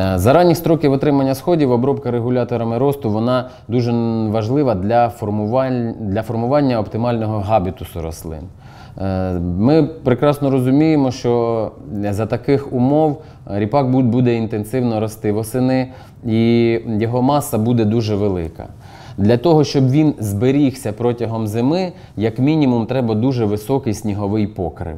Е, Заранні строки строків отримання сходів обробка регуляторами росту вона дуже важлива для формування, для формування оптимального габітусу рослин. Е, ми прекрасно розуміємо, що за таких умов ріпак буде інтенсивно рости восени, і його маса буде дуже велика. Для того, щоб він зберігся протягом зими, як мінімум, треба дуже високий сніговий покрив.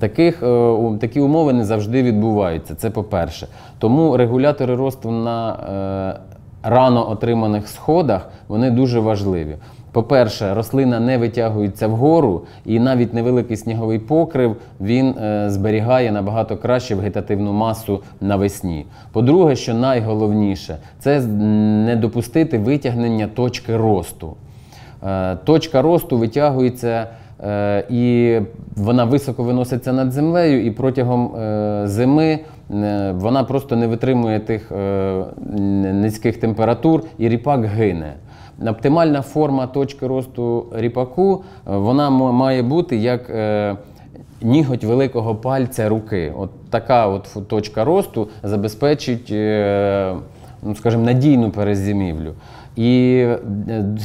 Таких, е, Такі умови не завжди відбуваються. Це по-перше. Тому регулятори росту на е, рано отриманих сходах вони дуже важливі. По-перше, рослина не витягується вгору, і навіть невеликий сніговий покрив він е, зберігає набагато краще вегетативну масу навесні. По-друге, що найголовніше, це не допустити витягнення точки росту. Точка росту витягується. Е, і вона високо виноситься над землею, і протягом е, зими е, вона просто не витримує тих низьких температур, і ріпак гине. Оптимальна форма точки росту ріпаку вона має бути як ніготь великого пальця руки. От така от точка росту забезпечить, ну скажімо, надійну перезимівлю. І е,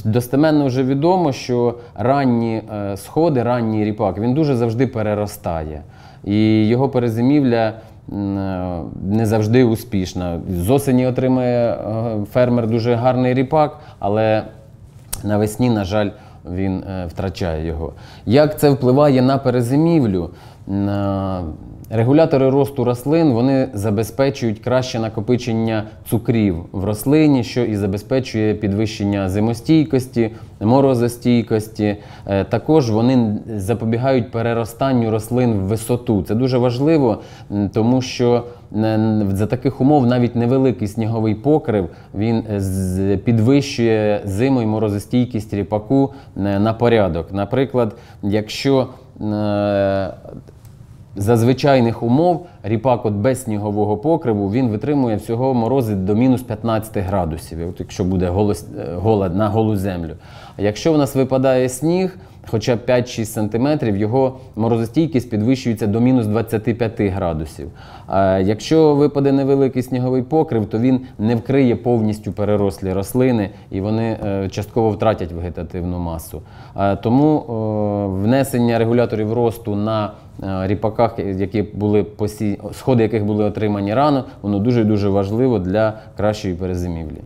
достеменно вже відомо, що ранні е, сходи, ранній ріпак він дуже завжди переростає. І його перезимівля е, не завжди успішна. З осені отримає фермер дуже гарний ріпак, але навесні, на жаль, він втрачає його. Як це впливає на перезимівлю? Регулятори росту рослин вони забезпечують краще накопичення цукрів в рослині, що і забезпечує підвищення зимостійкості, морозостійкості. Е, також вони запобігають переростанню рослин в висоту. Це дуже важливо, тому що за таких умов навіть невеликий сніговий покрив він е, підвищує зиму і морозостійкість ріпаку на порядок. Наприклад, якщо е, за звичайних умов ріпак от без снігового покриву він витримує всього морози до мінус 15 градусів, якщо буде е, голод на голу землю. А якщо в нас випадає сніг, хоча б 5-6 см, його морозостійкість підвищується до мінус 25 градусів. А якщо випаде невеликий сніговий покрив, то він не вкриє повністю перерослі рослини і вони е, частково втратять вегетативну масу. Тому е, внесення регуляторів росту на Е, ріпаках, які були посі... сходи яких були отримані рано, воно дуже дуже важливо для кращої перезимівлі.